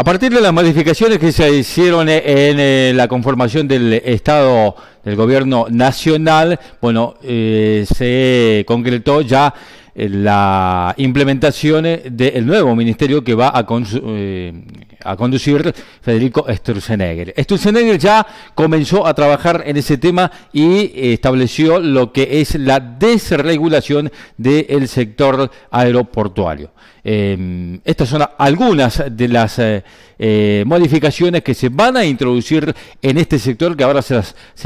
A partir de las modificaciones que se hicieron e-, en eh, la conformación del Estado del Gobierno Nacional, bueno, eh, se concretó ya la implementación eh, del nuevo ministerio que va eh, a, conducir Federico Sturzenegger. Sturzenegger ya comenzó a trabajar en ese tema y estableció lo que es la desregulación del sector aeroportuario. Em, estas son algunas de las eh, modificaciones que se van a introducir en este sector que ahora se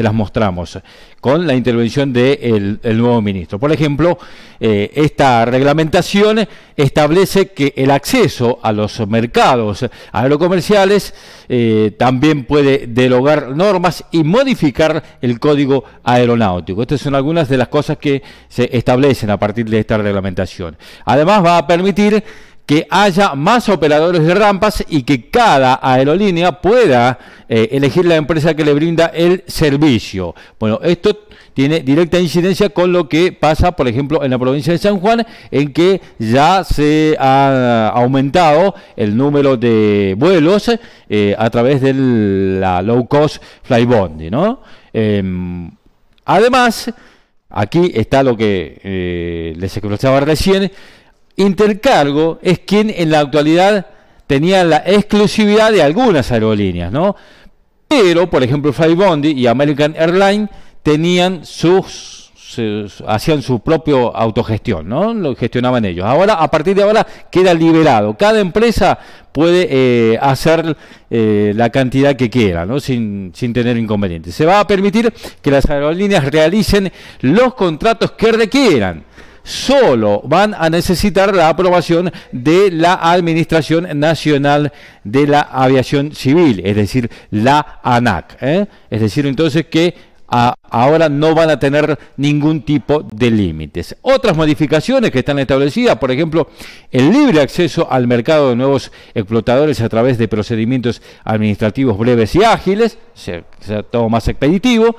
las mostramos con la intervención del nuevo ministro. Por ejemplo, eh, esta reglamentación establece que el acceso a los mercados aerocomerciales eh, también puede derogar normas y modificar el código aeronáutico. Estas son algunas de las cosas que se establecen a partir de esta reglamentación. Además, va a permitir que haya más operadores de rampas y que cada aerolínea pueda eh, elegir la empresa que le brinda el servicio. Bueno, esto tiene directa incidencia con lo que pasa, por ejemplo, en la provincia de San Juan, en que ya se ha aumentado el número de vuelos eh, a través de la low cost Flybondi, ¿no? Em, además, aquí está lo que eh, les expresaba recién, Intercargo es quien en la actualidad tenía la exclusividad de algunas aerolíneas, ¿no? Pero, por ejemplo, Flybondi y American Airlines tenían sus hacían su propio autogestión, ¿no? Lo gestionaban ellos. Ahora, a partir de ahora, queda liberado. Cada empresa puede eh, hacer eh, la cantidad que quiera, ¿no? Sin, sin tener inconvenientes. Se va a permitir que las aerolíneas realicen los contratos que requieran solo van a necesitar la aprobación de la Administración Nacional de la Aviación Civil, es decir, la ANAC. ¿eh? Es decir, entonces que ahora no van a tener ningún tipo de límites. Otras modificaciones que están establecidas, por ejemplo, el libre acceso al mercado de nuevos explotadores a través de procedimientos administrativos breves y ágiles, sea, todo más expeditivo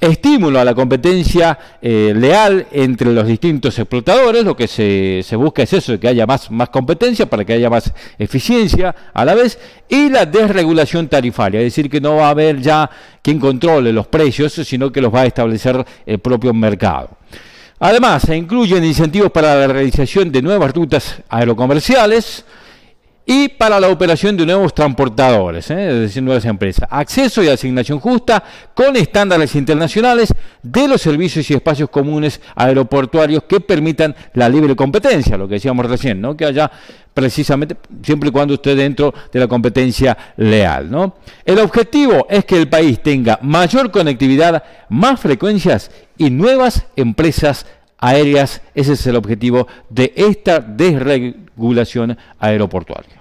estímulo a la competencia eh, leal entre los distintos explotadores. Lo que se, busca es eso, que haya más, más competencia para que haya más eficiencia a la vez. Y la desregulación tarifaria, es decir, que no va a haber ya quien controle los precios, sino que los va a establecer el propio mercado. Además, se incluyen incentivos para la realización de nuevas rutas aerocomerciales y para la operación de nuevos transportadores, ¿eh? es decir, nuevas empresas. Acceso y asignación justa con estándares internacionales de los servicios y espacios comunes aeroportuarios que permitan la libre competencia, lo que decíamos recién, ¿no? que haya precisamente siempre y cuando esté dentro de la competencia leal. ¿no? El objetivo es que el país tenga mayor conectividad, más frecuencias y nuevas empresas aéreas. Ese es el objetivo de esta desregulación aeroportuaria.